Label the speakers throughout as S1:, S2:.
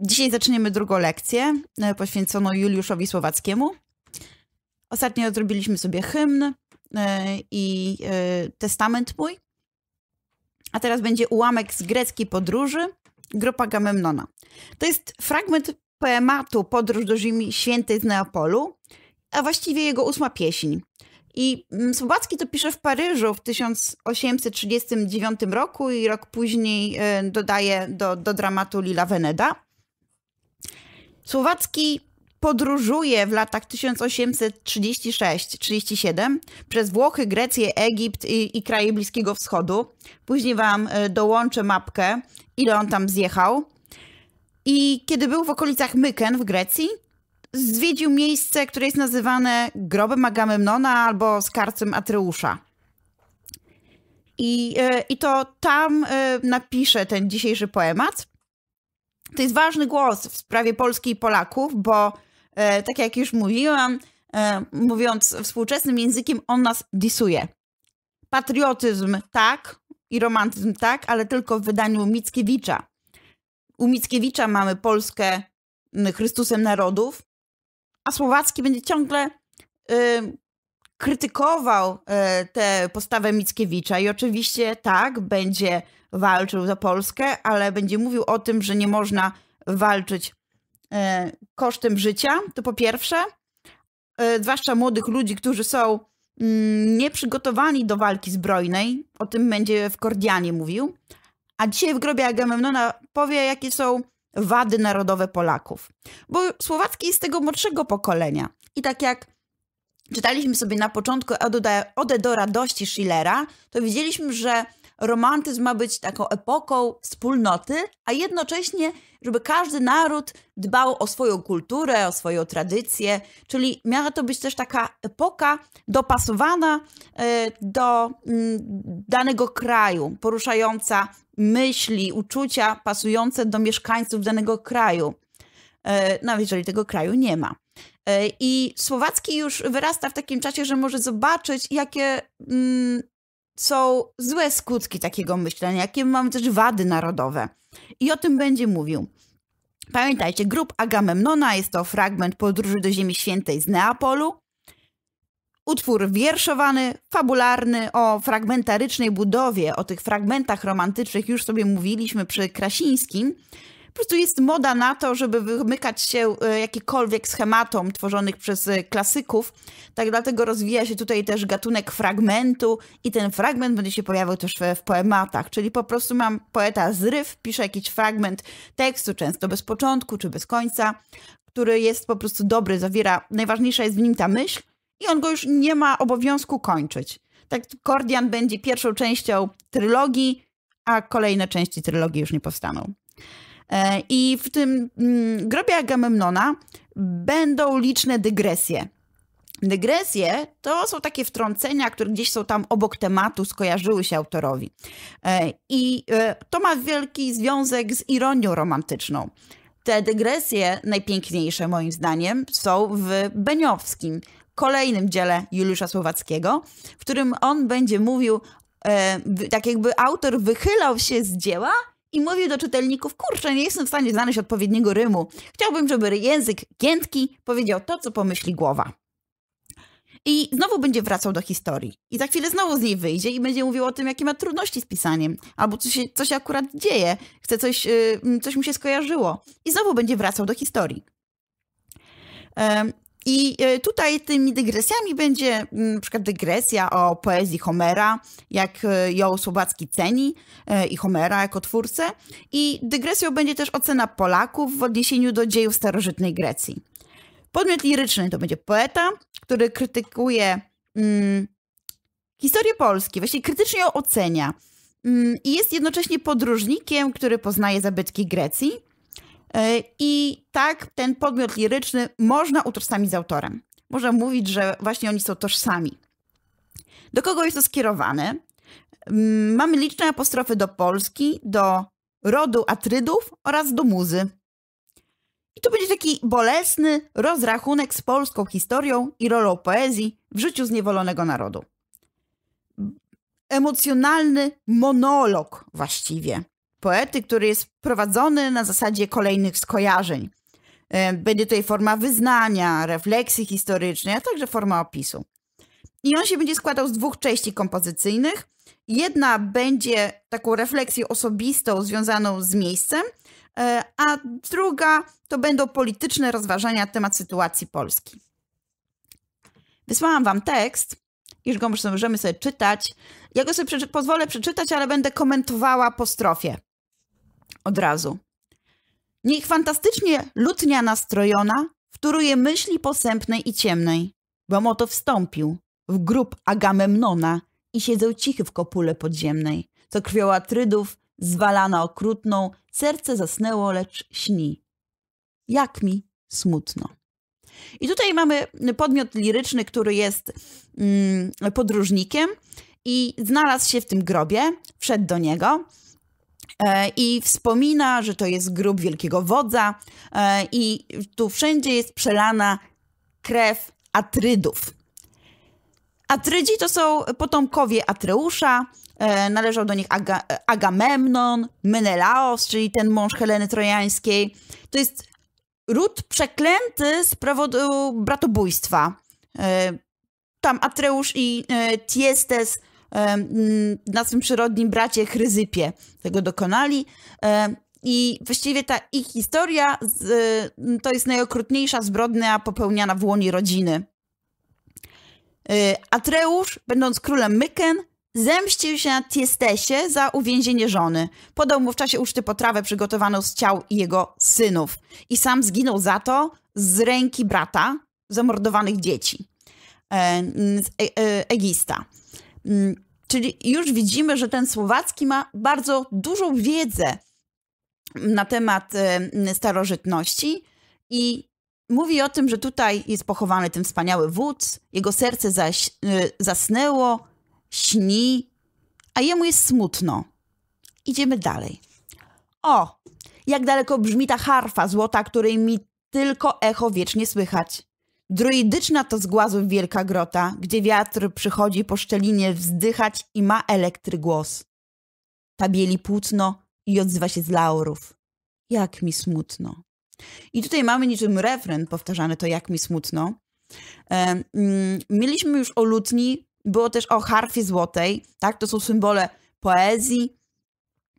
S1: Dzisiaj zaczniemy drugą lekcję e, poświęconą Juliuszowi Słowackiemu. Ostatnio zrobiliśmy sobie hymn e, i e, testament mój. A teraz będzie ułamek z greckiej podróży grupa Gamemnona. To jest fragment poematu Podróż do Ziemi Świętej z Neapolu, a właściwie jego ósma pieśń. I mm, Słowacki to pisze w Paryżu w 1839 roku i rok później dodaje do, do dramatu Lila Veneda. Słowacki podróżuje w latach 1836-37 przez Włochy, Grecję, Egipt i, i, kraje Bliskiego Wschodu. Później wam e, dołączę mapkę, ile on tam zjechał. I kiedy był w okolicach Myken w Grecji, zwiedził miejsce, które jest nazywane grobem Agamemnona albo skarcem Atreusza. I, e, I to tam e, napisze ten dzisiejszy poemat. To jest ważny głos w sprawie Polski i Polaków, bo e, tak jak już mówiłam, e, mówiąc współczesnym językiem, on nas disuje. Patriotyzm tak i romantyzm tak, ale tylko w wydaniu Mickiewicza. U Mickiewicza mamy Polskę Chrystusem Narodów, a Słowacki będzie ciągle y, krytykował y, tę postawę Mickiewicza i oczywiście tak, będzie walczył za Polskę, ale będzie mówił o tym, że nie można walczyć e, kosztem życia, to po pierwsze, e, zwłaszcza młodych ludzi, którzy są mm, nieprzygotowani do walki zbrojnej, o tym będzie w Kordianie mówił, a dzisiaj w grobie Agamemnona powie, jakie są wady narodowe Polaków. Bo Słowacki jest tego młodszego pokolenia. I tak jak czytaliśmy sobie na początku ode do radości Schillera, to widzieliśmy, że romantyzm ma być taką epoką wspólnoty, a jednocześnie, żeby każdy naród dbał o swoją kulturę, o swoją tradycję, czyli miała to być też taka epoka dopasowana e, do mm, danego kraju, poruszająca myśli, uczucia pasujące do mieszkańców danego kraju, e, nawet no, jeżeli tego kraju nie ma. E, I Słowacki już wyrasta w takim czasie, że może zobaczyć, jakie mm, są złe skutki takiego myślenia, jakie mamy też wady narodowe. I o tym będzie mówił. Pamiętajcie, grup Agamemnona jest to fragment podróży do Ziemi Świętej z Neapolu. Utwór wierszowany, fabularny, o fragmentarycznej budowie, o tych fragmentach romantycznych już sobie mówiliśmy przy Krasińskim prostu jest moda na to, żeby wymykać się e, jakikolwiek schematom tworzonych przez e, klasyków. Tak dlatego rozwija się tutaj też gatunek fragmentu i ten fragment będzie się pojawiał też w, w poematach, czyli po prostu mam poeta zryw, pisze jakiś fragment tekstu, często bez początku czy bez końca, który jest po prostu dobry, zawiera, najważniejsza jest w nim ta myśl i on go już nie ma obowiązku kończyć. Tak, Kordian będzie pierwszą częścią trylogii, a kolejne części trylogii już nie powstaną. E, I w tym mm, grobie Agamemnona będą liczne dygresje. Dygresje to są takie wtrącenia, które gdzieś są tam obok tematu, skojarzyły się autorowi. E, I e, to ma wielki związek z ironią romantyczną. Te dygresje najpiękniejsze moim zdaniem są w Beniowskim, kolejnym dziele Juliusza Słowackiego, w którym on będzie mówił, tak jakby autor wychylał się z dzieła i mówi do czytelników: Kurczę, nie jestem w stanie znaleźć odpowiedniego rymu. Chciałbym, żeby język giętki powiedział to, co pomyśli głowa. I znowu będzie wracał do historii. I za chwilę znowu z niej wyjdzie i będzie mówił o tym, jakie ma trudności z pisaniem, albo co się, co się akurat dzieje, chce coś, y, mm, coś mu się skojarzyło. I znowu będzie wracał do historii. I e, tutaj tymi dygresjami będzie mm, na przykład dygresja o poezji Homera, jak e, ją Słowacki ceni e, i Homera jako twórcę. I dygresją będzie też ocena Polaków w odniesieniu do dziejów starożytnej Grecji. Podmiot liryczny to będzie poeta, który krytykuje mm, historię Polski, właśnie krytycznie ją ocenia. Mm, I jest jednocześnie podróżnikiem, który poznaje zabytki Grecji E, I tak ten podmiot liryczny można utożsamić z autorem. Można mówić, że właśnie oni są tożsami. Do kogo jest to skierowane? Mamy liczne apostrofy do Polski, do rodu Atrydów oraz do muzy. I to będzie taki bolesny rozrachunek z polską historią i rolą poezji w życiu zniewolonego narodu. Emocjonalny monolog właściwie poety, który jest prowadzony na zasadzie kolejnych skojarzeń. E, będzie tutaj forma wyznania, refleksji historycznej, a także forma opisu. I on się będzie składał z dwóch części kompozycyjnych. Jedna będzie taką refleksją osobistą związaną z miejscem, e, a druga to będą polityczne rozważania na temat sytuacji Polski. Wysłałam wam tekst, już go możemy sobie czytać. Ja go sobie pozwolę przeczytać, ale będę komentowała po strofie od razu. Niech fantastycznie lutnia nastrojona wtóruje myśli posępnej i ciemnej, bo moto wstąpił w grób Agamemnona i siedział cichy w kopule podziemnej, co krwią atrydów, zwalana okrutną, serce zasnęło, lecz śni. Jak mi smutno. I tutaj mamy podmiot liryczny, który jest mm, podróżnikiem i znalazł się w tym grobie, wszedł do niego – E, i wspomina, że to jest grób wielkiego wodza e, i tu wszędzie jest przelana krew Atrydów. Atrydzi to są potomkowie Atreusza, e, należał do nich Aga Agamemnon, Menelaos, czyli ten mąż Heleny Trojańskiej. To jest ród przeklęty z powodu bratobójstwa. Tam Atreusz i Tiestes na swym przyrodnim bracie Chryzypie tego dokonali. I właściwie ta ich historia to jest najokrutniejsza zbrodnia popełniana w łonie rodziny. Y, Atreusz, będąc królem Myken, zemścił się na Tiestesie za uwięzienie żony. Podał mu w czasie uczty potrawę przygotowaną z ciał jego synów. I sam zginął za to z ręki brata zamordowanych dzieci e, z e, e, Egista. Mm, Czyli już widzimy, że ten słowacki ma bardzo dużą wiedzę na temat starożytności i mówi o tym, że tutaj jest pochowany ten wspaniały wódz, jego serce zaś, e, zasnęło, śni, a jemu jest smutno. Idziemy dalej. O, jak daleko brzmi ta harfa złota, której mi tylko echo wiecznie słychać. Druidyczna to z głazów wielka grota, gdzie wiatr przychodzi po szczelinie wzdychać i ma elektry głos. Tabieli płótno i odzywa się z laurów. Jak mi smutno. I tutaj mamy niczym refren powtarzany to jak mi smutno. E, mm, mieliśmy już o lutni, było też o harfie złotej, tak? To są symbole poezji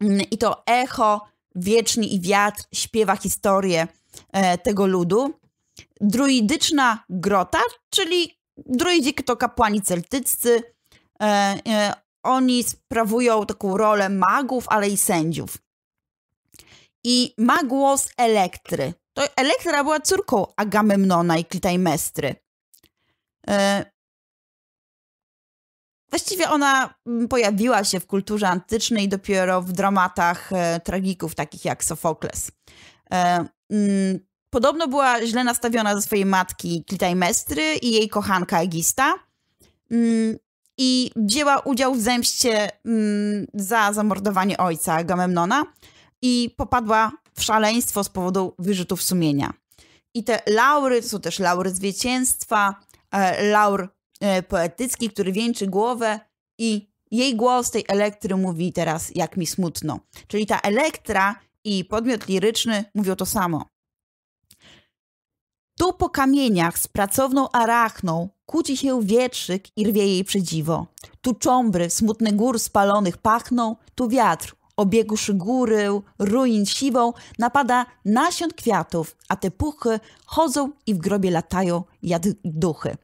S1: mm, i to echo, wiecznie i wiatr śpiewa historię e, tego ludu druidyczna grota, czyli druidzi to kapłani celtyccy. E, e, oni sprawują taką rolę magów, ale i sędziów. I ma głos Elektry. To Elektra była córką Agamemnona i Klitajmestry. E, właściwie ona mm, pojawiła się w kulturze antycznej dopiero w dramatach e, tragików takich jak Sofokles. E, mm, Podobno była źle nastawiona do swojej matki Klitajmestry i jej kochanka Egista. Mm, I wzięła udział w zemście mm, za zamordowanie ojca Agamemnona i popadła w szaleństwo z powodu wyrzutów sumienia. I te laury to są też laury zwycięstwa, e, laur e, poetycki, który wieńczy głowę i jej głos tej elektry mówi teraz, jak mi smutno. Czyli ta elektra i podmiot liryczny mówią to samo. Tu po kamieniach z pracowną arachną kłóci się wietrzyk i rwie jej przedziwo. Tu cząbry smutne gór spalonych pachną, tu wiatr obiegłszy góry, ruin siwą, napada nasion kwiatów, a te puchy chodzą i w grobie latają jak duchy.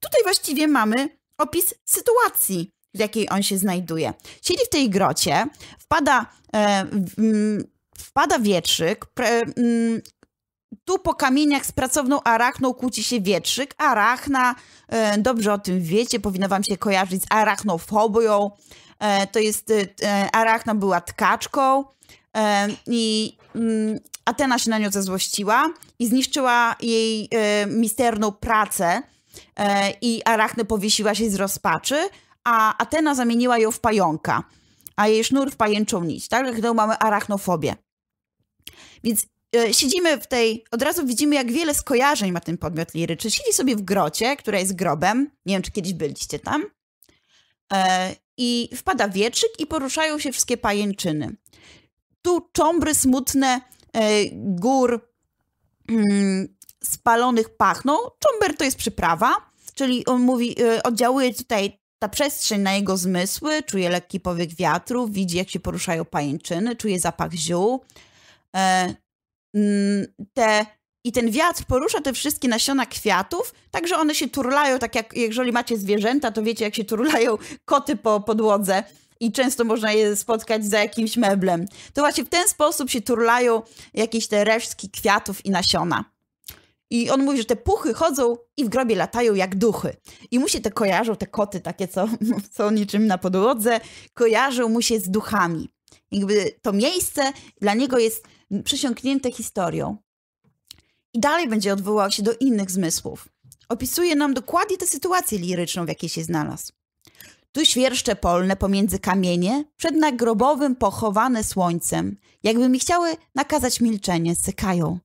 S1: Tutaj właściwie mamy opis sytuacji, w jakiej on się znajduje. Siedzi w tej grocie, wpada, e, w, mm, wpada wietrzyk, pre, m, mm, tu po kamieniach z pracowną arachną kłóci się wietrzyk. Arachna, e, dobrze o tym wiecie, powinna wam się kojarzyć z arachnofobią. E, to jest, e, arachna była tkaczką i mm, Atena się na nią zezłościła i zniszczyła jej misterną pracę i arachny powiesiła się z rozpaczy, a Atena zamieniła ją w pająka, a jej sznur w pajęczą nić. Tak jak mamy arachnofobię. Więc E, siedzimy w tej, od razu widzimy, jak wiele skojarzeń ma ten podmiot liryczny. Siedzi sobie w grocie, która jest grobem, nie wiem, czy kiedyś byliście tam, e, i wpada wietrzyk i poruszają się wszystkie pajęczyny. Tu cząbry smutne e, gór mm, spalonych pachną. Cząber to jest przyprawa, czyli on mówi, oddziałuje tutaj ta przestrzeń na jego zmysły, czuje lekki powiek wiatru, widzi jak się poruszają pajęczyny, czuje zapach ziół. Mm, te i ten wiatr porusza te wszystkie nasiona kwiatów, tak że one się turlają, tak jak jeżeli macie zwierzęta, to wiecie, jak się turlają koty po podłodze i często można je spotkać za jakimś meblem. To właśnie w ten sposób się turlają jakieś te resztki kwiatów i nasiona. I on mówi, że te puchy chodzą i w grobie latają jak duchy. I mu się te kojarzą, te koty takie, co są niczym na podłodze, kojarzą mu się z duchami. Jakby to miejsce dla niego jest przesiąknięte historią. I dalej będzie odwołał się do innych zmysłów. Opisuje nam dokładnie tę sytuację liryczną, w jakiej się znalazł. Tu świerszcze polne pomiędzy kamienie, przed nagrobowym pochowane słońcem, jakby mi chciały nakazać milczenie, sykają.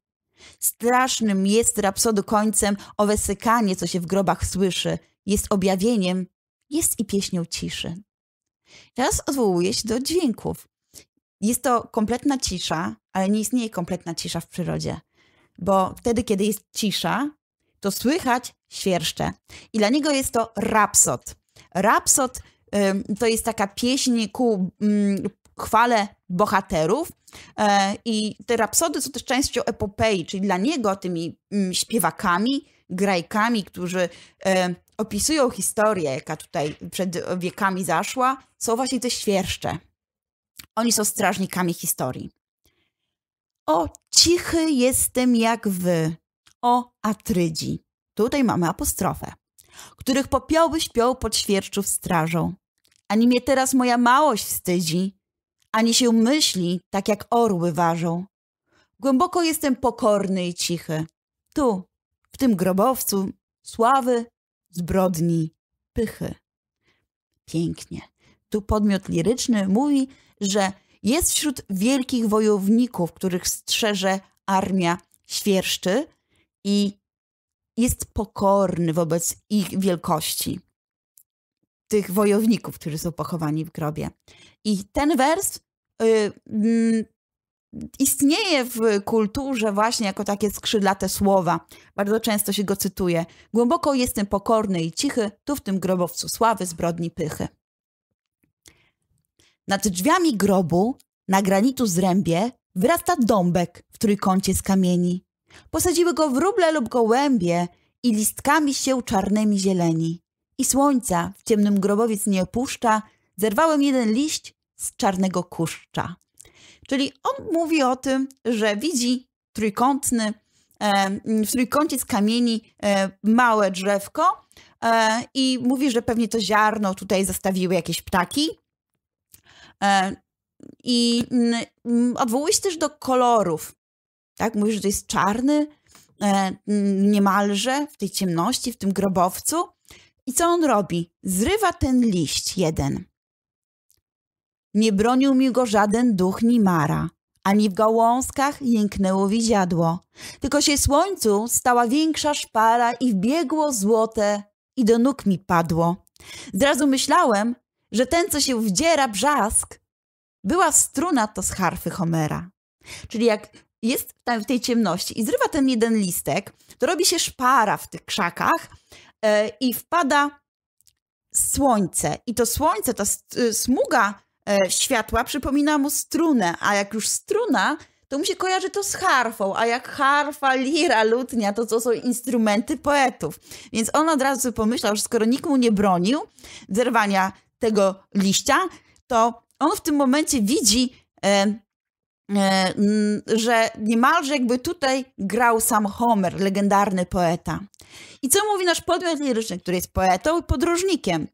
S1: Strasznym jest rapsodu końcem owe sykanie, co się w grobach słyszy, jest objawieniem, jest i pieśnią ciszy. Teraz odwołuje się do dźwięków. Jest to kompletna cisza, ale nie istnieje kompletna cisza w przyrodzie, bo wtedy, kiedy jest cisza, to słychać świerszcze. I dla niego jest to rapsod. Rapsod to jest taka pieśń ku mm, chwale bohaterów. E, I te rapsody są też częścią epopei, czyli dla niego tymi mm, śpiewakami, grajkami, którzy e, opisują historię, jaka tutaj przed wiekami zaszła, są właśnie te świerszcze. Oni są strażnikami historii. O, cichy jestem jak wy. O, atrydzi. Tutaj mamy apostrofę. Których popioły śpią pod świerczów strażą. Ani mnie teraz moja małość wstydzi, ani się myśli, tak jak orły ważą. Głęboko jestem pokorny i cichy. Tu, w tym grobowcu, sławy, zbrodni, pychy. Pięknie. Tu podmiot liryczny mówi, że jest wśród wielkich wojowników, których strzeże armia świerszczy i jest pokorny wobec ich wielkości, tych wojowników, którzy są pochowani w grobie. I ten wers y, mm, istnieje w kulturze właśnie jako takie skrzydlate słowa. Bardzo często się go cytuje. Głęboko jestem pokorny i cichy, tu w tym grobowcu sławy, zbrodni, pychy. Nad drzwiami grobu, na granitu zrębie, wyrasta dąbek w trójkącie z kamieni. Posadziły go wróble lub gołębie i listkami się czarnymi zieleni. I słońca w ciemnym grobowiec nie opuszcza, zerwałem jeden liść z czarnego kuszcza. Czyli on mówi o tym, że widzi trójkątny, e, w trójkącie z kamieni e, małe drzewko e, i mówi, że pewnie to ziarno tutaj zostawiły jakieś ptaki E, I odwołuje się też do kolorów. Tak? Mówisz, że to jest czarny, e, niemalże w tej ciemności, w tym grobowcu. I co on robi? Zrywa ten liść jeden. Nie bronił mi go żaden duch Nimara, ani w gałązkach jęknęło widziadło. Tylko się słońcu stała większa szpara i wbiegło złote i do nóg mi padło. Zrazu myślałem, że ten, co się wdziera brzask, była struna to z harfy Homera. Czyli jak jest tam w tej ciemności i zrywa ten jeden listek, to robi się szpara w tych krzakach e, i wpada słońce. I to słońce, ta y, smuga e, światła przypomina mu strunę, a jak już struna, to mu się kojarzy to z harfą, a jak harfa, lira, lutnia, to co są instrumenty poetów. Więc on od razu pomyślał, że skoro nikt mu nie bronił zerwania tego liścia, to on w tym momencie widzi, e, e, że niemalże jakby tutaj grał sam Homer, legendarny poeta. I co mówi nasz podmiot liryczny, który jest poetą i podróżnikiem?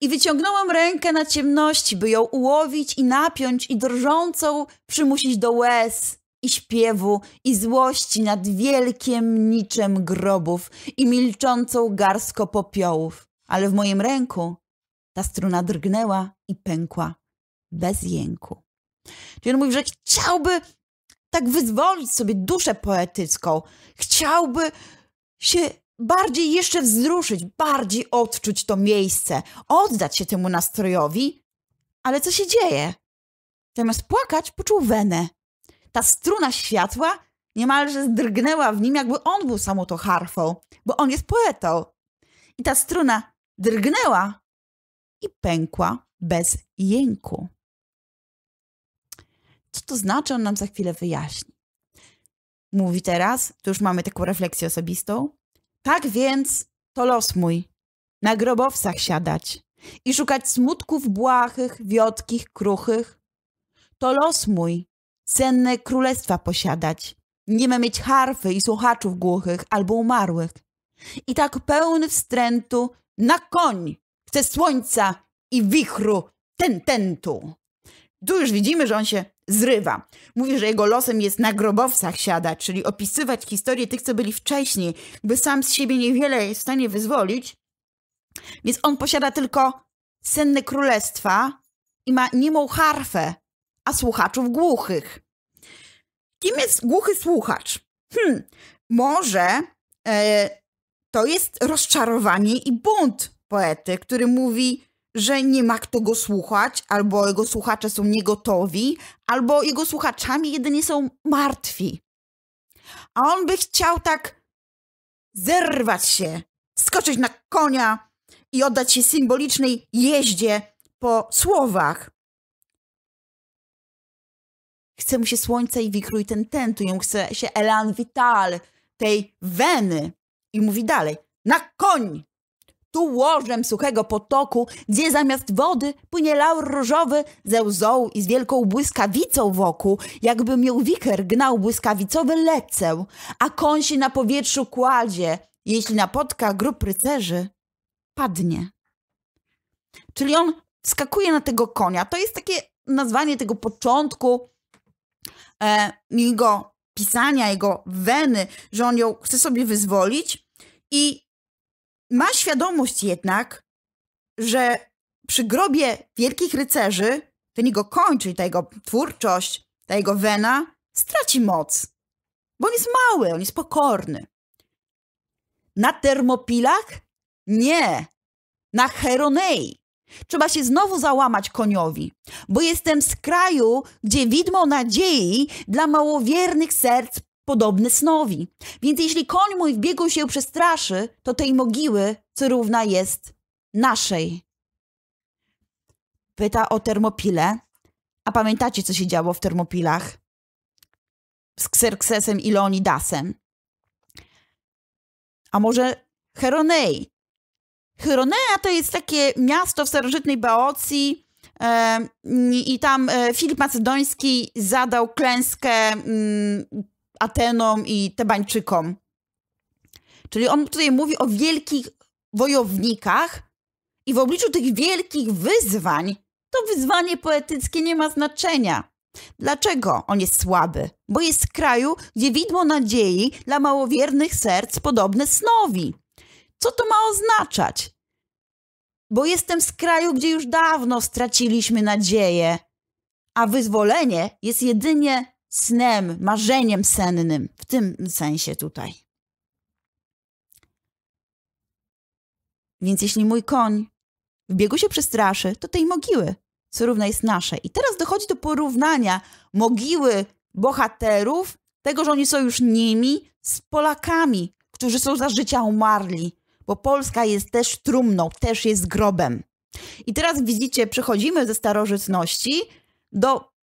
S1: I wyciągnąłem rękę na ciemności, by ją ułowić i napiąć i drżącą przymusić do łez i śpiewu i złości nad wielkim niczem grobów i milczącą garstką popiołów. Ale w moim ręku ta struna drgnęła i pękła bez jęku. Czyli on mówi, że chciałby tak wyzwolić sobie duszę poetycką, chciałby się bardziej jeszcze wzruszyć, bardziej odczuć to miejsce, oddać się temu nastrojowi, ale co się dzieje? Zamiast płakać, poczuł wenę. Ta struna światła niemalże drgnęła w nim, jakby on był samotą harfą, bo on jest poetą. I ta struna drgnęła i pękła bez jęku. Co to znaczy, on nam za chwilę wyjaśni. Mówi teraz, tu już mamy taką refleksję osobistą. Tak więc to los mój, na grobowcach siadać i szukać smutków błahych, wiotkich, kruchych. To los mój, cenne królestwa posiadać, nie ma mieć harfy i słuchaczów głuchych albo umarłych. I tak pełny wstrętu na koń Chce słońca i wichru tententu. Tu już widzimy, że on się zrywa. Mówi, że jego losem jest na grobowcach siadać, czyli opisywać historię tych, co byli wcześniej, by sam z siebie niewiele jest w stanie wyzwolić. Więc on posiada tylko senne królestwa i ma niemą harfę, a słuchaczów głuchych. Kim jest głuchy słuchacz? Hmm, może e, to jest rozczarowanie i bunt poety, który mówi, że nie ma kto go słuchać, albo jego słuchacze są niegotowi, albo jego słuchaczami jedynie są martwi. A on by chciał tak zerwać się, skoczyć na konia i oddać się symbolicznej jeździe po słowach. Chce mu się słońca i wikru i ten chce się elan vital, tej weny. I mówi dalej, na koń! Tu łożem suchego potoku, gdzie zamiast wody płynie laur różowy ze łzą i z wielką błyskawicą wokół, jakby mię wiker gnał błyskawicowy lecę, a koń się na powietrzu kładzie, jeśli napotka grup rycerzy, padnie. Czyli on skakuje na tego konia. To jest takie nazwanie tego początku e, jego pisania, jego weny, że on ją chce sobie wyzwolić i ma świadomość jednak, że przy grobie wielkich rycerzy ten jego koń, czyli ta jego twórczość, ta jego wena straci moc. Bo on jest mały, on jest pokorny. Na Termopilach? Nie. Na Heronei. Trzeba się znowu załamać koniowi, bo jestem z kraju, gdzie widmo nadziei dla małowiernych serc podobny snowi. Więc jeśli koń mój w biegu się przestraszy, to tej mogiły, co równa jest naszej. Pyta o termopile. A pamiętacie, co się działo w termopilach? Z Xerxesem i Leonidasem. A może Heronej? Heronea to jest takie miasto w starożytnej Baocji, i tam e, Filip Macedoński zadał klęskę mm, Atenom i Tebańczykom. Czyli on tutaj mówi o wielkich wojownikach i w obliczu tych wielkich wyzwań to wyzwanie poetyckie nie ma znaczenia. Dlaczego on jest słaby? Bo jest z kraju, gdzie widmo nadziei dla małowiernych serc podobne snowi. Co to ma oznaczać? Bo jestem z kraju, gdzie już dawno straciliśmy nadzieję, a wyzwolenie jest jedynie snem, marzeniem sennym, w tym sensie tutaj. Więc jeśli mój koń w biegu się przestraszy, to tej mogiły, co równa jest nasze. I teraz dochodzi do porównania mogiły bohaterów, tego, że oni są już nimi, z Polakami, którzy są za życia umarli, bo Polska jest też trumną, też jest grobem. I teraz widzicie, przechodzimy ze starożytności do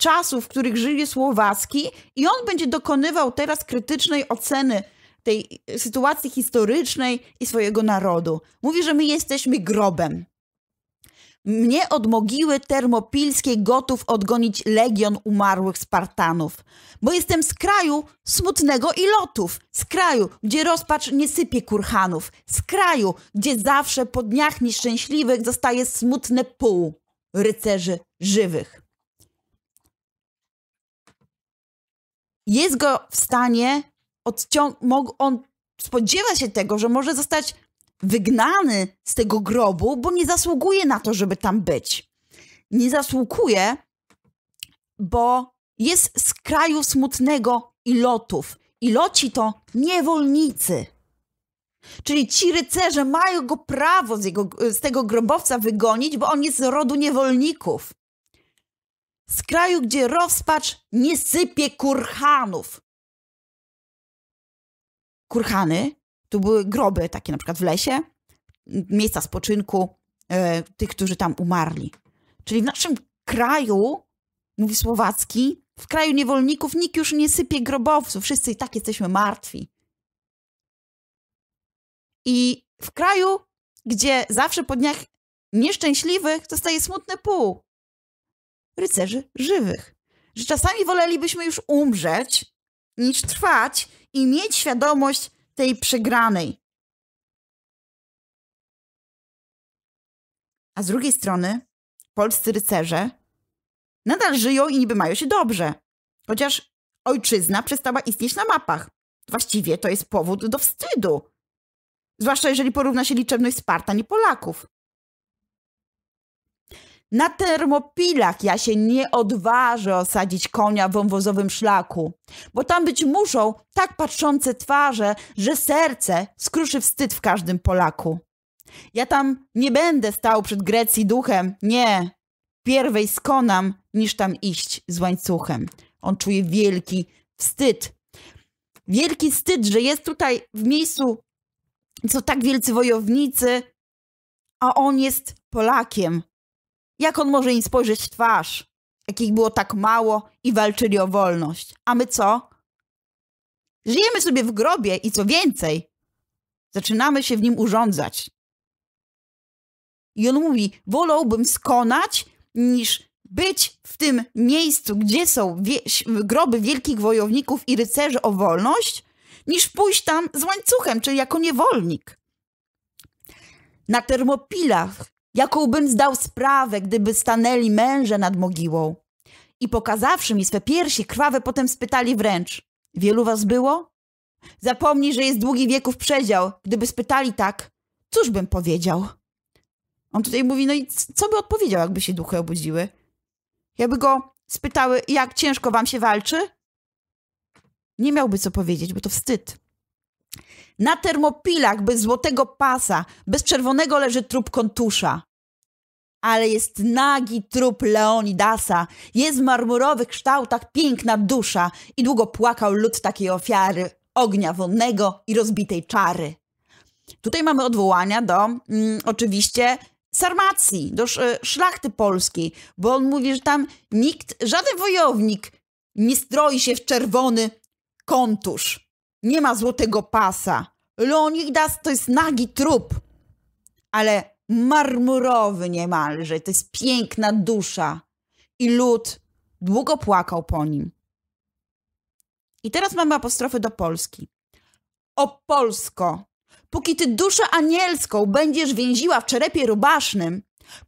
S1: czasów, w których żyje Słowacki, i on będzie dokonywał teraz krytycznej oceny tej sytuacji historycznej i swojego narodu. Mówi, że my jesteśmy grobem. Mnie od mogiły termopilskiej gotów odgonić legion umarłych Spartanów, bo jestem z kraju smutnego i lotów, z kraju, gdzie rozpacz nie sypie kurhanów, z kraju, gdzie zawsze po dniach nieszczęśliwych zostaje smutne pół rycerzy żywych. jest go w stanie odciągnąć, on spodziewa się tego, że może zostać wygnany z tego grobu, bo nie zasługuje na to, żeby tam być. Nie zasługuje, bo jest z kraju smutnego i lotów. I loci to niewolnicy. Czyli ci rycerze mają go prawo z, jego, z tego grobowca wygonić, bo on jest z rodu niewolników z kraju, gdzie rozpacz nie sypie kurhanów. Kurhany to były groby takie na przykład w lesie, miejsca spoczynku e, tych, którzy tam umarli. Czyli w naszym kraju, mówi Słowacki, w kraju niewolników nikt już nie sypie grobowców, wszyscy i tak jesteśmy martwi. I w kraju, gdzie zawsze po dniach nieszczęśliwych zostaje smutny pół, rycerzy żywych. Że czasami wolelibyśmy już umrzeć, niż trwać i mieć świadomość tej przegranej. A z drugiej strony polscy rycerze nadal żyją i niby mają się dobrze. Chociaż ojczyzna przestała istnieć na mapach. Właściwie to jest powód do wstydu. Zwłaszcza jeżeli porówna się liczebność Spartan i Polaków. Na Termopilach ja się nie odważę osadzić konia w wąwozowym szlaku, bo tam być muszą tak patrzące twarze, że serce skruszy wstyd w każdym Polaku. Ja tam nie będę stał przed Grecji duchem, nie. Pierwej skonam, niż tam iść z łańcuchem. On czuje wielki wstyd. Wielki wstyd, że jest tutaj w miejscu, co tak wielcy wojownicy, a on jest Polakiem, jak on może im spojrzeć w twarz, jakich było tak mało i walczyli o wolność? A my co? Żyjemy sobie w grobie i co więcej, zaczynamy się w nim urządzać. I on mówi: Wolałbym skonać, niż być w tym miejscu, gdzie są groby wielkich wojowników i rycerzy o wolność, niż pójść tam z łańcuchem, czyli jako niewolnik. Na Termopilach jaką bym zdał sprawę, gdyby stanęli męże nad mogiłą. I pokazawszy mi swe piersi krwawe, potem spytali wręcz, wielu was było? Zapomnij, że jest długi wieków przedział. Gdyby spytali tak, cóż bym powiedział? On tutaj mówi, no i co by odpowiedział, jakby się duchy obudziły? Jakby go spytały, jak ciężko wam się walczy? Nie miałby co powiedzieć, bo to wstyd. Na termopilach bez złotego pasa, bez czerwonego leży trup kontusza. Ale jest nagi trup Leonidasa, jest w marmurowych kształtach piękna dusza i długo płakał lud takiej ofiary, ognia wonnego i rozbitej czary. Tutaj mamy odwołania do mm, oczywiście Sarmacji, do sz e, szlachty polskiej, bo on mówi, że tam nikt, żaden wojownik nie stroi się w czerwony kontusz nie ma złotego pasa. Leonidas to jest nagi trup, ale marmurowy niemalże. To jest piękna dusza. I lud długo płakał po nim. I teraz mamy apostrofy do Polski. O Polsko, póki ty duszę anielską będziesz więziła w czerepie rubasznym,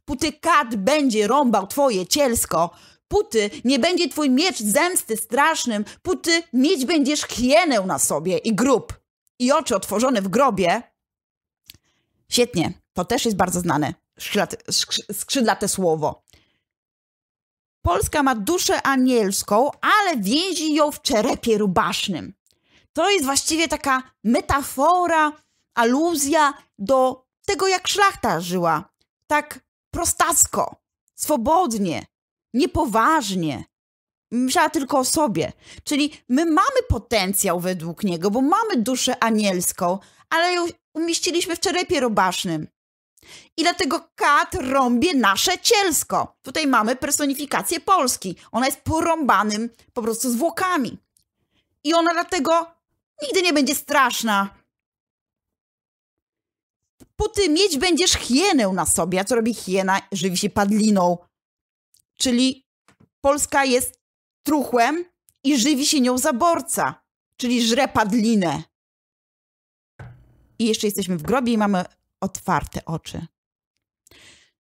S1: póty kat będzie rąbał twoje cielsko, Póty nie będzie twój miecz zemsty strasznym, póty mieć będziesz hienę na sobie i grób i oczy otworzone w grobie. Świetnie, to też jest bardzo znane, skrzydlate, skrzydlate słowo. Polska ma duszę anielską, ale więzi ją w czerepie rubasznym. To jest właściwie taka metafora, aluzja do tego, jak szlachta żyła. Tak prostacko, swobodnie, niepoważnie. Myślała tylko o sobie. Czyli my mamy potencjał według niego, bo mamy duszę anielską, ale ją umieściliśmy w czerepie robasznym. I dlatego kat rąbie nasze cielsko. Tutaj mamy personifikację Polski. Ona jest porąbanym po prostu zwłokami. I ona dlatego nigdy nie będzie straszna. Po tym mieć będziesz hienę na sobie. A co robi hiena? Żywi się padliną. Czyli Polska jest truchłem i żywi się nią zaborca, czyli żre padlinę. I jeszcze jesteśmy w grobie i mamy otwarte oczy.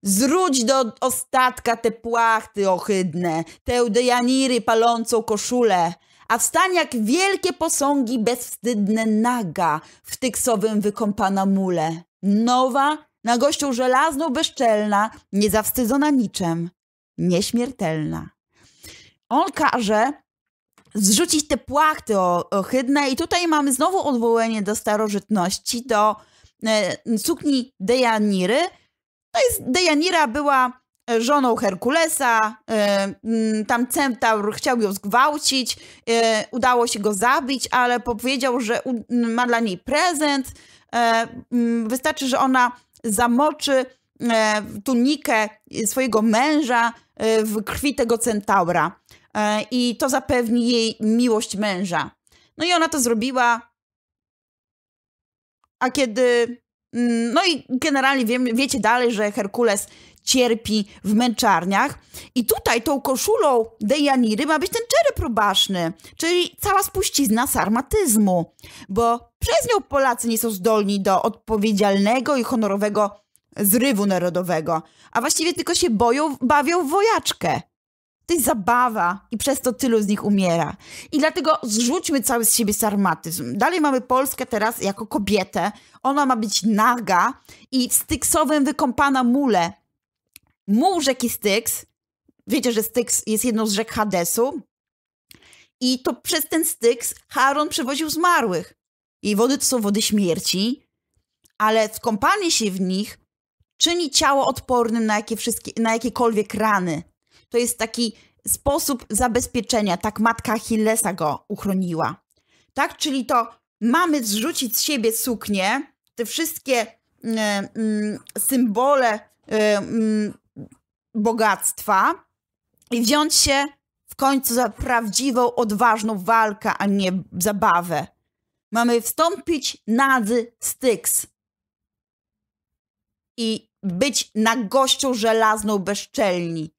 S1: Zróć do ostatka te płachty ohydne, te dejaniry palącą koszulę, a wstań jak wielkie posągi bezwstydne naga w tyksowym wykąpana mule. Nowa, na gością żelazną bezczelna, niezawstydzona niczem nieśmiertelna. On każe zrzucić te płachty ohydne i tutaj mamy znowu odwołanie do starożytności, do e, sukni Dejaniry. To jest, Dejanira była e, żoną Herkulesa, e, mm, tam centaur chciał ją zgwałcić, udało się go zabić, ale powiedział, że ma dla niej prezent, mm, wystarczy, że ona zamoczy E, tunikę swojego męża e, w krwi tego centaura. E, I to zapewni jej miłość męża. No i ona to zrobiła. A kiedy. Mm, no i generalnie wie, wiecie dalej, że Herkules cierpi w męczarniach. I tutaj tą koszulą Dejaniry ma być ten czerep rubaszny, czyli cała spuścizna sarmatyzmu, bo przez nią Polacy nie są zdolni do odpowiedzialnego i honorowego zrywu narodowego, a właściwie tylko się boją, bawią w wojaczkę. To jest zabawa i przez to tylu z nich umiera. I dlatego zrzućmy cały z siebie sarmatyzm. Dalej mamy Polskę teraz jako kobietę. Ona ma być naga i styksowym wykąpana mule. Muł rzeki Styks, wiecie, że Styks jest jedną z rzek Hadesu, i to przez ten Styks Haron przewoził zmarłych. Jej wody to są wody śmierci, ale skąpanie się w nich czyni ciało odpornym na, jakie wszystkie, na jakiekolwiek rany. To jest taki sposób zabezpieczenia, tak matka Achillesa go uchroniła. Tak, czyli to mamy zrzucić z siebie suknię, te wszystkie y, y, symbole y, mm, bogactwa i wziąć się w końcu za prawdziwą, odważną walkę, a nie zabawę. Mamy wstąpić nadzy Styx. I być na gościu żelazną bezczelni.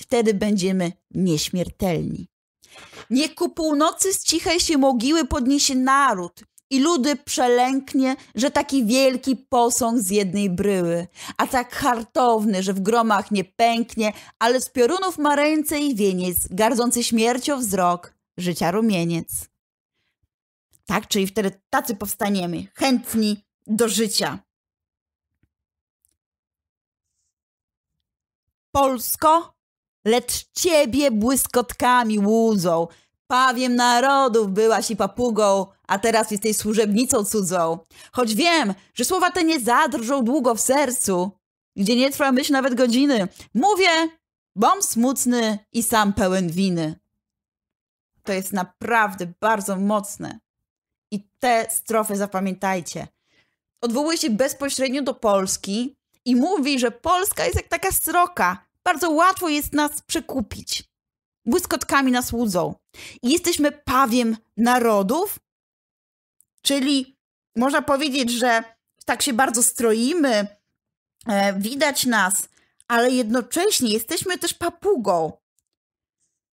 S1: Wtedy będziemy nieśmiertelni. Nie ku północy z cichej się mogiły podniesie naród i ludy przelęknie, że taki wielki posąg z jednej bryły, a tak hartowny, że w gromach nie pęknie, ale z piorunów ma ręce i wieniec, gardzący śmiercią wzrok, życia rumieniec. Tak, czyli wtedy tacy powstaniemy, chętni do życia, Polsko, lecz ciebie błyskotkami łudzą. Pawiem narodów byłaś i papugą, a teraz jesteś służebnicą cudzą. Choć wiem, że słowa te nie zadrżą długo w sercu, gdzie nie trwa myśl nawet godziny. Mówię, bom smutny i sam pełen winy. To jest naprawdę bardzo mocne. I te strofy zapamiętajcie. Odwołuje się bezpośrednio do Polski i mówi, że Polska jest jak taka sroka, bardzo łatwo jest nas przekupić. Błyskotkami nas łudzą. I jesteśmy pawiem narodów, czyli można powiedzieć, że tak się bardzo stroimy, e, widać nas, ale jednocześnie jesteśmy też papugą.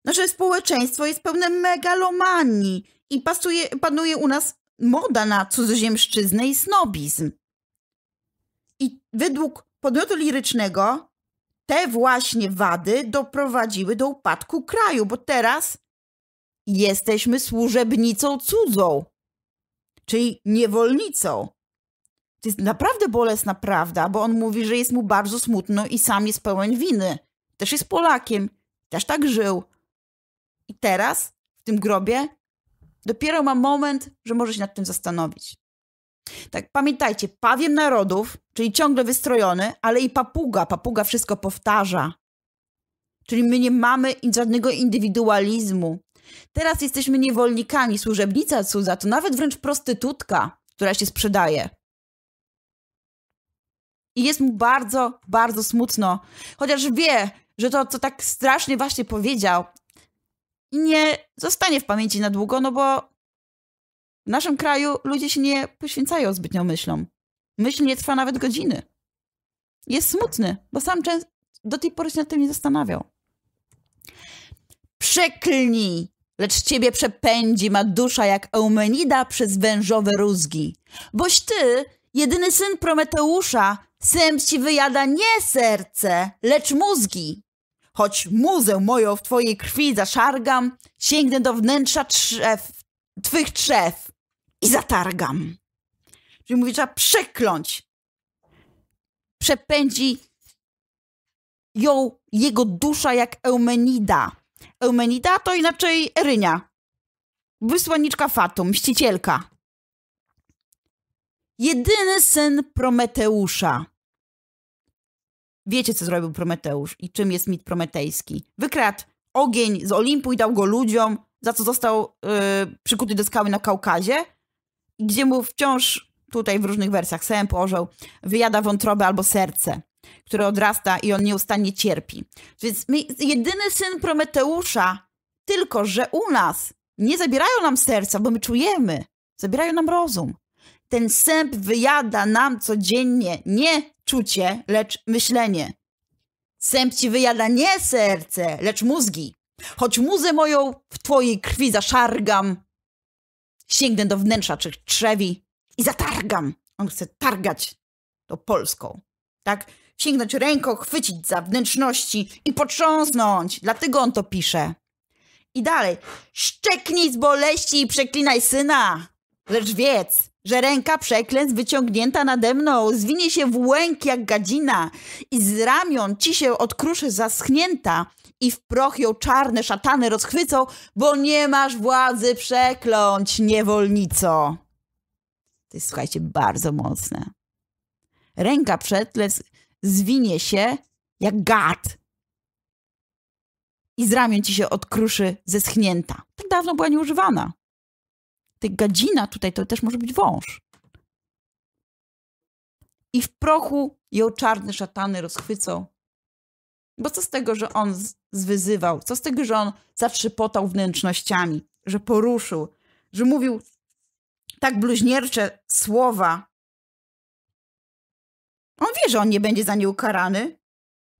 S1: Nasze społeczeństwo jest pełne megalomanii i pasuje, panuje u nas moda na cudzoziemszczyznę i snobizm. I według podmiotu lirycznego te właśnie wady doprowadziły do upadku kraju, bo teraz jesteśmy służebnicą cudzą, czyli niewolnicą. To jest naprawdę bolesna prawda, bo on mówi, że jest mu bardzo smutno i sam jest pełen winy. Też jest Polakiem, też tak żył. I teraz, w tym grobie, dopiero ma moment, że może się nad tym zastanowić. Tak, pamiętajcie, pawiem narodów, czyli ciągle wystrojony, ale i papuga. Papuga wszystko powtarza. Czyli my nie mamy żadnego indywidualizmu. Teraz jesteśmy niewolnikami, służebnica cudza, to nawet wręcz prostytutka, która się sprzedaje. I jest mu bardzo, bardzo smutno. Chociaż wie, że to, co tak strasznie właśnie powiedział, nie zostanie w pamięci na długo, no bo w naszym kraju ludzie się nie poświęcają zbytnio myślom. Myśl nie trwa nawet godziny. Jest smutny, bo sam często do tej pory się nad tym nie zastanawiał. Przeklnij, lecz ciebie przepędzi ma dusza jak Eumenida przez wężowe rózgi. Boś ty, jedyny syn Prometeusza, sęp ci wyjada nie serce, lecz mózgi. Choć muzę moją w twojej krwi zaszargam, sięgnę do wnętrza trzew, twych trzew i zatargam. Czyli mówi, trzeba przekląć. Przepędzi ją jego dusza jak Eumenida. Eumenida to inaczej Erynia. Wysłanniczka Fatum, mścicielka. Jedyny syn Prometeusza. Wiecie, co zrobił Prometeusz i czym jest mit prometejski. Wykradł ogień z Olimpu i dał go ludziom, za co został yy, przykuty do skały na Kaukazie gdzie mu wciąż tutaj w różnych wersjach sęp, orzeł, wyjada wątrobę albo serce, które odrasta i on nieustannie cierpi. Więc my, jedyny syn Prometeusza, tylko że u nas nie zabierają nam serca, bo my czujemy, zabierają nam rozum. Ten sęp wyjada nam codziennie nie czucie, lecz myślenie. Sęp ci wyjada nie serce, lecz mózgi. Choć muzę moją w twojej krwi zaszargam, Sięgnę do wnętrza czy trzewi i zatargam. On chce targać to Polską, tak? Sięgnąć ręką, chwycić za wnętrzności i potrząsnąć. Dlatego on to pisze. I dalej. Szczeknij z boleści i przeklinaj syna. Lecz wiedz, że ręka przeklęst wyciągnięta nade mną zwinie się w łęk jak gadzina i z ramion ci się odkruszy zaschnięta i w proch ją czarne szatany rozchwycą, bo nie masz władzy przekląć, niewolnico. To jest, słuchajcie, bardzo mocne. Ręka przetlec zwinie się jak gad i z ramion ci się odkruszy zeschnięta. Tak dawno była nieużywana. Tych gadzina tutaj to też może być wąż. I w prochu ją czarne szatany rozchwycą, bo co z tego, że on zwyzywał? Co z tego, że on zatrzypotał wnętrznościami? Że poruszył? Że mówił tak bluźniercze słowa? On wie, że on nie będzie za nie ukarany,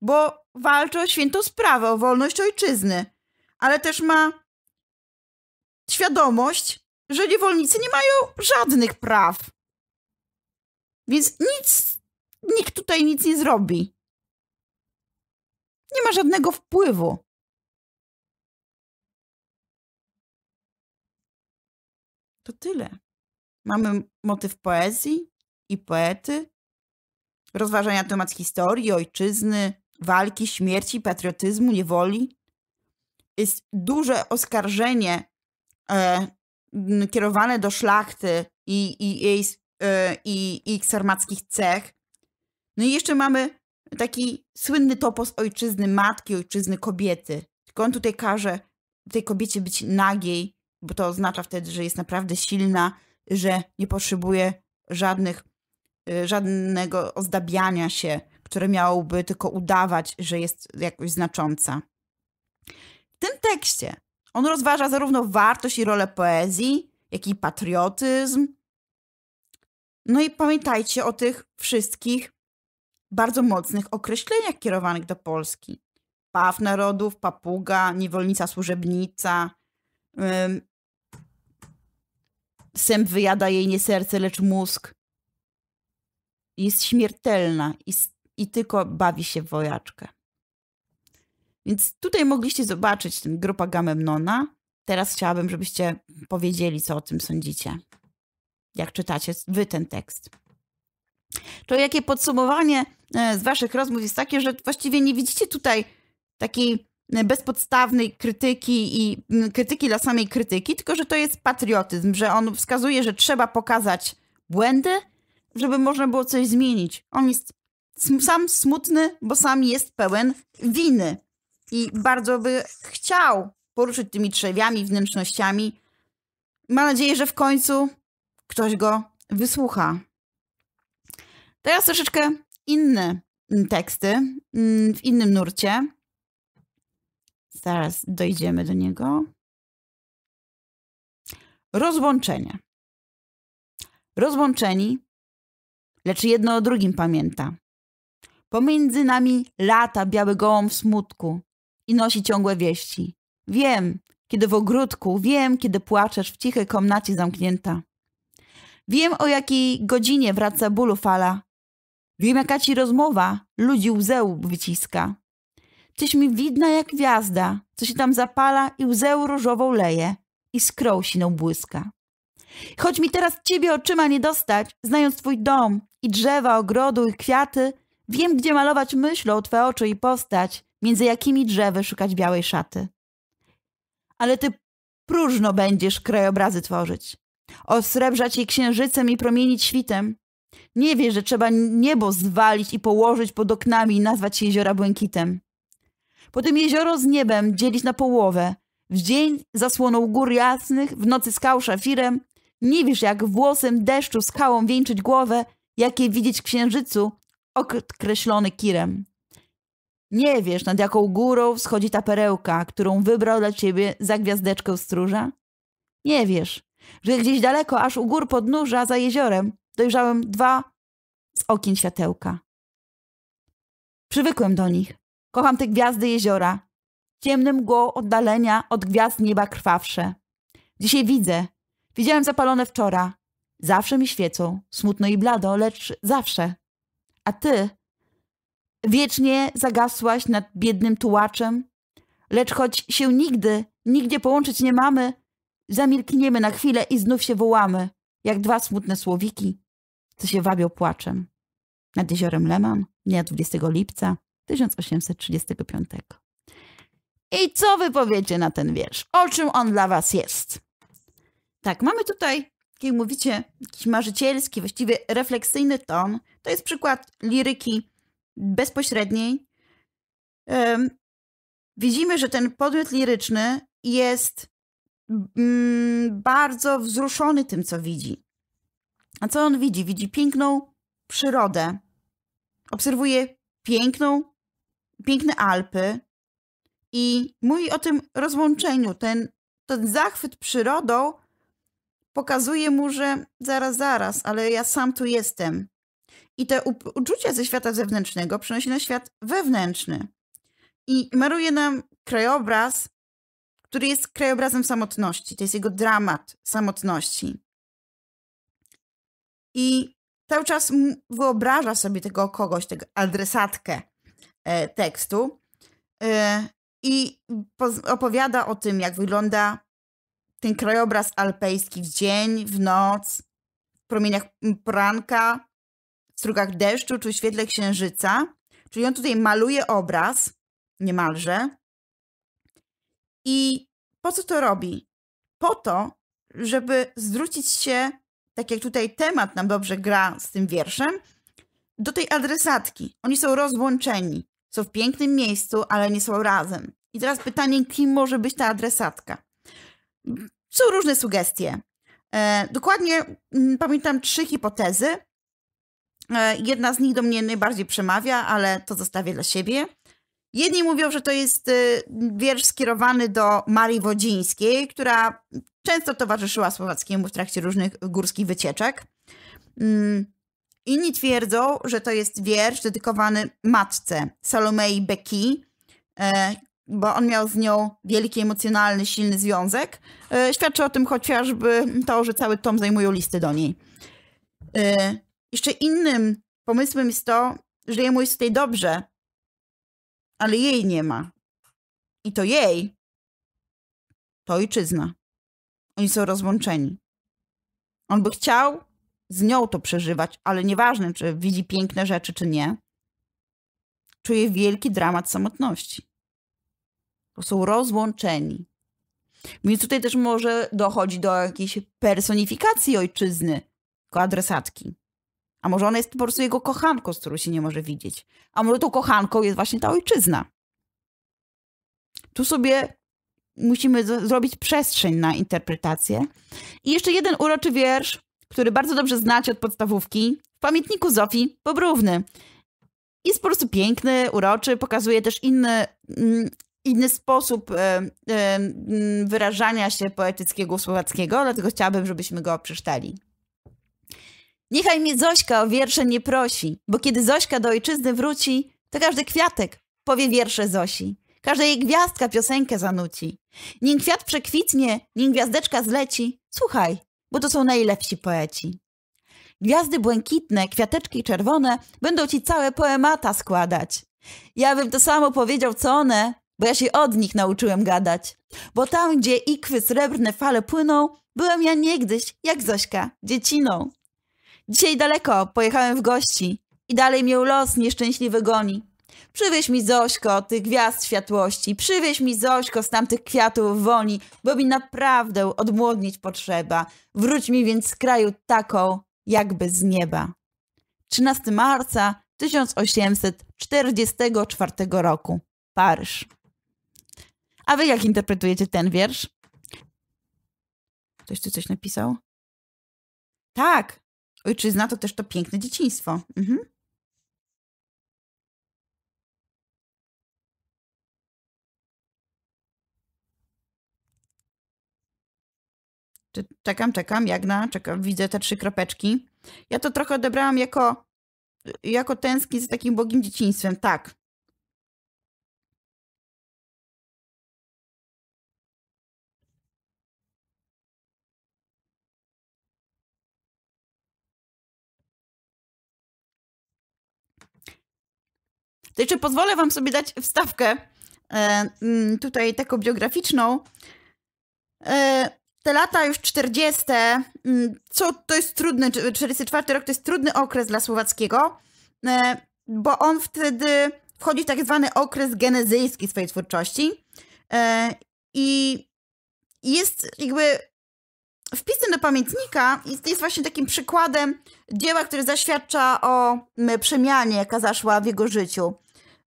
S1: bo walczy o świętą sprawę, o wolność ojczyzny. Ale też ma świadomość, że niewolnicy nie mają żadnych praw. Więc nic, nikt tutaj nic nie zrobi. Nie ma żadnego wpływu. To tyle. Mamy motyw poezji i poety, rozważania na temat historii, ojczyzny, walki, śmierci, patriotyzmu, niewoli. Jest duże oskarżenie e, kierowane do szlachty i, i, i, e, i, i sarmackich cech. No i jeszcze mamy Taki słynny topos ojczyzny matki, ojczyzny kobiety. Tylko on tutaj każe tej kobiecie być nagiej, bo to oznacza wtedy, że jest naprawdę silna, że nie potrzebuje żadnych, y, żadnego ozdabiania się, które miałoby tylko udawać, że jest jakoś znacząca. W tym tekście on rozważa zarówno wartość i rolę poezji, jak i patriotyzm. No i pamiętajcie o tych wszystkich bardzo mocnych określeniach kierowanych do Polski. Paw narodów, papuga, niewolnica, służebnica. Ym, sęp wyjada jej nie serce, lecz mózg. Jest śmiertelna i, i tylko bawi się w wojaczkę. Więc tutaj mogliście zobaczyć ten grupa Gamemnona. Teraz chciałabym, żebyście powiedzieli, co o tym sądzicie. Jak czytacie wy ten tekst. To jakie podsumowanie E, z waszych rozmów jest takie, że właściwie nie widzicie tutaj takiej e, bezpodstawnej krytyki i krytyki dla samej krytyki, tylko że to jest patriotyzm, że on wskazuje, że trzeba pokazać błędy, żeby można było coś zmienić. On jest sam smutny, bo sam jest pełen winy i bardzo by chciał poruszyć tymi trzewiami, wnętrznościami. Ma nadzieję, że w końcu ktoś go wysłucha. Teraz troszeczkę inne mm, teksty mm, w innym nurcie. Zaraz dojdziemy do niego. Rozłączenie. Rozłączeni, lecz jedno o drugim pamięta. Pomiędzy nami lata biały gołąm w smutku i nosi ciągłe wieści. Wiem, kiedy w ogródku, wiem, kiedy płaczesz w cichej komnacie zamknięta. Wiem, o jakiej godzinie wraca bólu fala, Wiem, jaka ci rozmowa ludzi łzeł wyciska. Tyś mi widna jak gwiazda, co się tam zapala i łzeł różową leje i skrą siną błyska. Choć mi teraz ciebie oczyma nie dostać, znając twój dom i drzewa, ogrodu i kwiaty, wiem, gdzie malować myślą twe oczy i postać, między jakimi drzewy szukać białej szaty. Ale ty próżno będziesz krajobrazy tworzyć, osrebrzać jej księżycem i promienić świtem, nie wie, że trzeba niebo zwalić i położyć pod oknami i nazwać jeziora błękitem. Potem jezioro z niebem dzielić na połowę. W dzień zasłoną gór jasnych, w nocy skał szafirem. Nie wiesz, jak włosem deszczu skałą wieńczyć głowę, jakie widzieć księżycu, określony kirem. Nie wiesz, nad jaką górą wschodzi ta perełka, którą wybrał dla ciebie za gwiazdeczkę stróża? Nie wiesz, że gdzieś daleko, aż u gór podnóża za jeziorem, dojrzałem dwa z okien światełka. Przywykłem do nich. Kocham te gwiazdy jeziora, ciemne mgło oddalenia od gwiazd nieba krwawsze. Dzisiaj widzę. Widziałem zapalone wczora. Zawsze mi świecą, smutno i blado, lecz zawsze. A ty wiecznie zagasłaś nad biednym tułaczem, lecz choć się nigdy, nigdzie połączyć nie mamy, zamilkniemy na chwilę i znów się wołamy, jak dwa smutne słowiki co się wabią płaczem. Nad jeziorem Leman, dnia 20 lipca 1835. I co wy powiecie na ten wiersz? O czym on dla was jest? Tak, mamy tutaj, jak mówicie, jakiś marzycielski, właściwie refleksyjny ton. To jest przykład liryki bezpośredniej. Um, widzimy, że ten podmiot liryczny jest mm, bardzo wzruszony tym, co widzi. A co on widzi? Widzi piękną przyrodę. Obserwuje piękną, piękne Alpy i mówi o tym rozłączeniu. Ten, ten zachwyt przyrodą pokazuje mu, że zaraz, zaraz, ale ja sam tu jestem. I te uczucia ze świata zewnętrznego przenosi na świat wewnętrzny. I maruje nam krajobraz, który jest krajobrazem samotności. To jest jego dramat samotności. I cały czas wyobraża sobie tego kogoś, tego adresatkę e, tekstu e, i opowiada o tym, jak wygląda ten krajobraz alpejski w dzień, w noc, w promieniach poranka, w strugach deszczu czy w świetle księżyca. Czyli on tutaj maluje obraz, niemalże. I po co to robi? Po to, żeby zwrócić się tak jak tutaj temat nam dobrze gra z tym wierszem, do tej adresatki. Oni są rozłączeni, są w pięknym miejscu, ale nie są razem. I teraz pytanie, kim może być ta adresatka? Są różne sugestie. E, dokładnie m, mm, pamiętam trzy hipotezy. E, jedna z nich do mnie najbardziej przemawia, ale to zostawię dla siebie. Jedni mówią, że to jest y, wiersz skierowany do Marii Wodzińskiej, która często towarzyszyła Słowackiemu w trakcie różnych górskich wycieczek. Mm, inni twierdzą, że to jest wiersz dedykowany matce Salomei Beki, e, bo on miał z nią wielki emocjonalny, silny związek. E, świadczy o tym chociażby to, że cały tom zajmują listy do niej. E, jeszcze innym pomysłem jest to, że jemu jest tutaj dobrze, ale jej nie ma. I to jej, to ojczyzna. Oni są rozłączeni. On by chciał z nią to przeżywać, ale nieważne, czy widzi piękne rzeczy, czy nie, czuje wielki dramat samotności. Bo są rozłączeni. Więc tutaj też może dochodzi do jakiejś personifikacji ojczyzny, jako adresatki. A może ona jest po prostu jego kochanką, z którą się nie może widzieć. A może tą kochanką jest właśnie ta ojczyzna. Tu sobie musimy zrobić przestrzeń na interpretację. I jeszcze jeden uroczy wiersz, który bardzo dobrze znacie od podstawówki, w pamiętniku Zofii Bobrówny. Jest po prostu piękny, uroczy, pokazuje też inny, mm, inny sposób e, e, wyrażania się poetyckiego słowackiego, dlatego chciałabym, żebyśmy go przeczytali. Niechaj mnie Zośka o wiersze nie prosi, bo kiedy Zośka do ojczyzny wróci, to każdy kwiatek powie wiersze Zosi. Każda jej gwiazdka piosenkę zanuci. Nim kwiat przekwitnie, nim gwiazdeczka zleci, słuchaj, bo to są najlepsi poeci. Gwiazdy błękitne, kwiateczki czerwone będą ci całe poemata składać. Ja bym to samo powiedział co one, bo ja się od nich nauczyłem gadać. Bo tam, gdzie ikwy srebrne fale płyną, byłem ja niegdyś, jak Zośka, dzieciną. Dzisiaj daleko, pojechałem w gości i dalej mię los nieszczęśliwy goni. Przywieź mi Zośko tych gwiazd światłości, przywieź mi Zośko z tamtych kwiatów woni, bo mi naprawdę odmłodnić potrzeba. Wróć mi więc z kraju taką, jakby z nieba. 13 marca 1844 roku. Paryż. A wy jak interpretujecie ten wiersz? Ktoś tu coś napisał? Tak, Ojczyzna to też to piękne dzieciństwo. Mhm. Czekam, czekam, Jagna, czekam, widzę te trzy kropeczki. Ja to trochę odebrałam jako, jako tęsknię z takim bogim dzieciństwem, tak. To jeszcze pozwolę wam sobie dać wstawkę e, mm, tutaj taką biograficzną. E, te lata już 40. Mm, co to jest trudny, 44 rok to jest trudny okres dla Słowackiego, e, bo on wtedy wchodzi w tak zwany okres genezyjski swojej twórczości. I jest jakby wpisy do pamiętnika jest, jest właśnie takim przykładem dzieła, które zaświadcza o przemianie, jaka zaszła w jego życiu.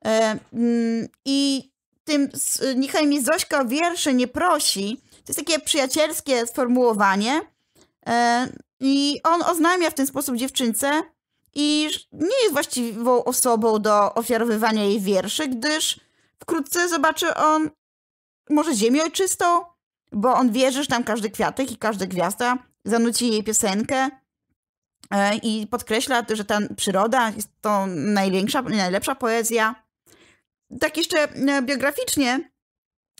S1: E, mm, I tym niechaj mi Zośka wierszy nie prosi, to jest takie przyjacielskie sformułowanie. E, I on oznajmia w ten sposób dziewczynce, iż nie jest właściwą osobą do ofiarowywania jej wierszy, gdyż wkrótce zobaczy on może ziemię ojczystą, bo on wie, że tam każdy kwiatek i każda gwiazda zanuci jej piosenkę e, i podkreśla, że ta przyroda jest to największa, najlepsza poezja. Tak jeszcze e, biograficznie,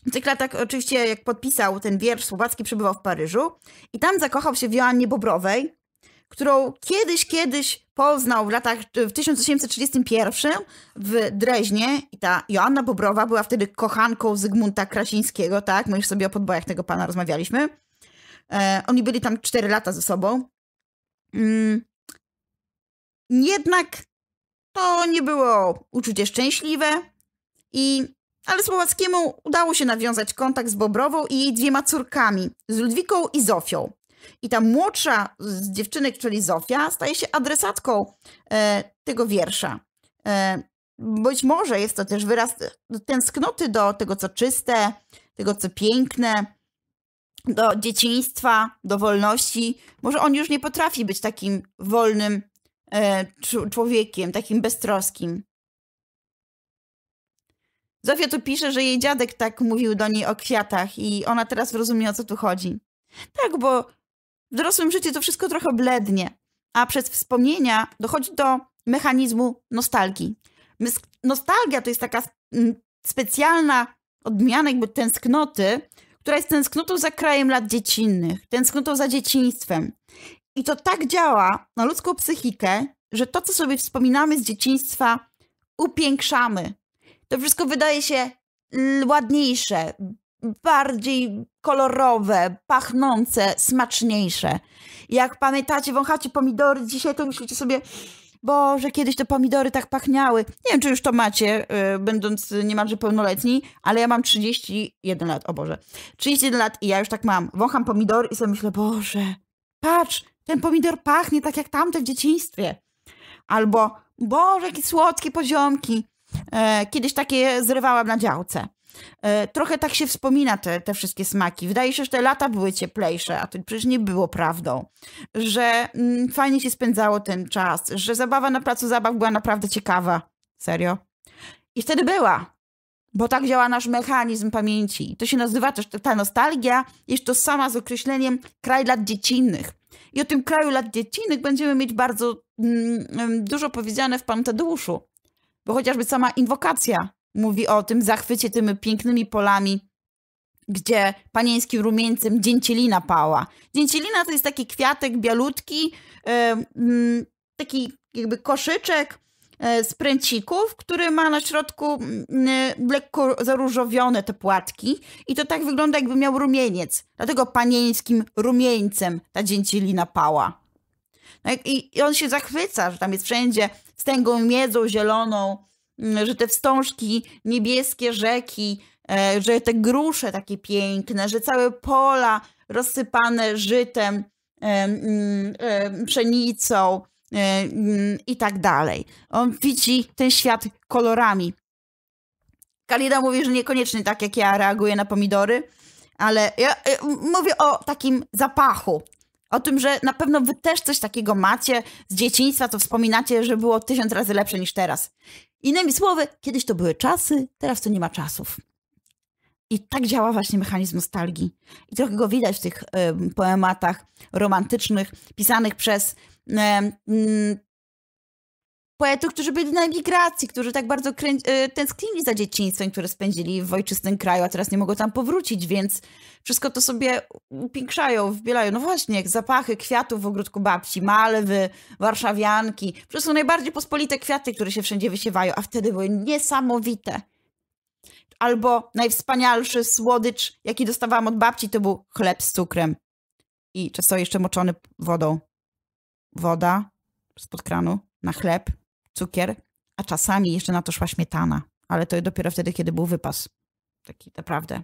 S1: w tych latach oczywiście jak podpisał ten wiersz słowacki, przebywał w Paryżu i tam zakochał się w Joannie Bobrowej, którą kiedyś, kiedyś poznał w latach w 1831 w Dreźnie i ta Joanna Bobrowa była wtedy kochanką Zygmunta Krasińskiego, tak? My już sobie o podbojach tego pana rozmawialiśmy. E, oni byli tam 4 lata ze sobą. Mm. Jednak to nie było uczucie szczęśliwe i ale Słowackiemu udało się nawiązać kontakt z Bobrową i jej dwiema córkami, z Ludwiką i Zofią. I ta młodsza z dziewczynek, czyli Zofia, staje się adresatką e, tego wiersza. E, być może jest to też wyraz tęsknoty do tego, co czyste, tego, co piękne, do dzieciństwa, do wolności. Może on już nie potrafi być takim wolnym e, człowiekiem, takim beztroskim. Zofia tu pisze, że jej dziadek tak mówił do niej o kwiatach i ona teraz rozumie, o co tu chodzi. Tak, bo w dorosłym życiu to wszystko trochę blednie, a przez wspomnienia dochodzi do mechanizmu nostalgii. Nostalgia to jest taka specjalna odmiana jakby tęsknoty, która jest tęsknotą za krajem lat dziecinnych, tęsknotą za dzieciństwem. I to tak działa na ludzką psychikę, że to, co sobie wspominamy z dzieciństwa, upiększamy. To wszystko wydaje się ładniejsze, bardziej kolorowe, pachnące, smaczniejsze. Jak pamiętacie, wąchacie pomidory dzisiaj, to myślicie sobie, Boże, kiedyś te pomidory tak pachniały. Nie wiem, czy już to macie, yy, będąc niemalże pełnoletni, ale ja mam 31 lat, o Boże. 31 lat i ja już tak mam. Wącham pomidor i sobie myślę, Boże, patrz, ten pomidor pachnie tak jak tamte w dzieciństwie. Albo, Boże, jakie słodkie poziomki. Yy, kiedyś takie zrywałam na działce. E, trochę tak się wspomina te, te wszystkie smaki. Wydaje się, że te lata były cieplejsze, a to przecież nie było prawdą. Że mm, fajnie się spędzało ten czas, że zabawa na placu zabaw była naprawdę ciekawa. Serio. I wtedy była. Bo tak działa nasz mechanizm pamięci. I to się nazywa też ta nostalgia, jest to sama z określeniem kraj lat dziecinnych. I o tym kraju lat dziecinnych będziemy mieć bardzo mm, mm dużo powiedziane w Pantadeuszu. Bo chociażby sama inwokacja mówi o tym zachwycie tymi pięknymi polami, gdzie panieńskim rumieńcem dzięcielina pała. Dzięcielina to jest taki kwiatek bialutki, mm, taki jakby koszyczek e, z pręcików, który ma na środku lekko zaróżowione te płatki i to tak wygląda jakby miał rumieniec. Dlatego panieńskim rumieńcem ta dzięcielina pała. No I on się zachwyca, że tam jest wszędzie z tęgą miedzą zieloną, Mm, że te wstążki niebieskie rzeki, e, że te grusze takie piękne, że całe pola rozsypane żytem, e, mm, e, pszenicą mm, i tak dalej. On widzi ten świat kolorami. Kalida mówi, że niekoniecznie tak jak ja reaguję na pomidory, ale ja mówię o takim zapachu. O tym, że na pewno wy też coś takiego macie z dzieciństwa, to wspominacie, że było tysiąc razy lepsze niż teraz. Innymi słowy, kiedyś to były czasy, teraz to nie ma czasów. I tak działa właśnie mechanizm nostalgii. I trochę go widać w tych poematach romantycznych, pisanych przez mm, poetów, którzy byli na emigracji, którzy tak bardzo krę... Y, tęsknili za dzieciństwem, które spędzili w ojczystym kraju, a teraz nie mogą tam powrócić, więc wszystko to sobie upiększają, wbielają. No właśnie, zapachy kwiatów w ogródku babci, malwy, warszawianki. Przecież są najbardziej pospolite kwiaty, które się wszędzie wysiewają, a wtedy były niesamowite. Albo najwspanialszy słodycz, jaki dostawałam od babci, to był chleb z cukrem. I często jeszcze moczony wodą. Woda spod kranu na chleb cukier, a czasami jeszcze na to szła śmietana, ale to dopiero wtedy, kiedy był wypas. Taki naprawdę.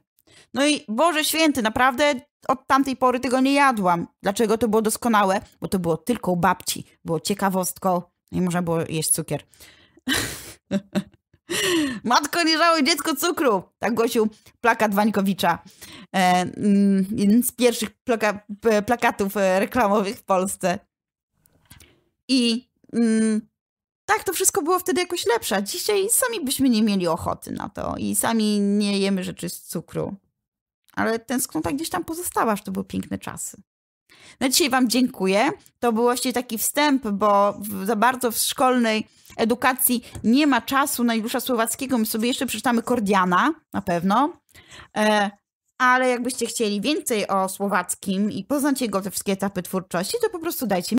S1: No i Boże Święty, naprawdę od tamtej pory tego nie jadłam. Dlaczego to było doskonałe? Bo to było tylko u babci, było ciekawostką i można było jeść cukier. Matko, nie żałuj dziecko cukru! Tak głosił plakat Wańkowicza. E, mm, jeden z pierwszych plaka e, plakatów e, reklamowych w Polsce. I mm, tak, to wszystko było wtedy jakoś lepsze. A dzisiaj sami byśmy nie mieli ochoty na to i sami nie jemy rzeczy z cukru. Ale tęsknota gdzieś tam pozostała, że to były piękne czasy. Na no, dzisiaj Wam dziękuję. To był właśnie taki wstęp, bo za bardzo w szkolnej edukacji nie ma czasu na Jusza Słowackiego. My sobie jeszcze przeczytamy Kordiana, na pewno. E, ale jakbyście chcieli więcej o Słowackim i poznać jego te wszystkie etapy twórczości, to po prostu dajcie mi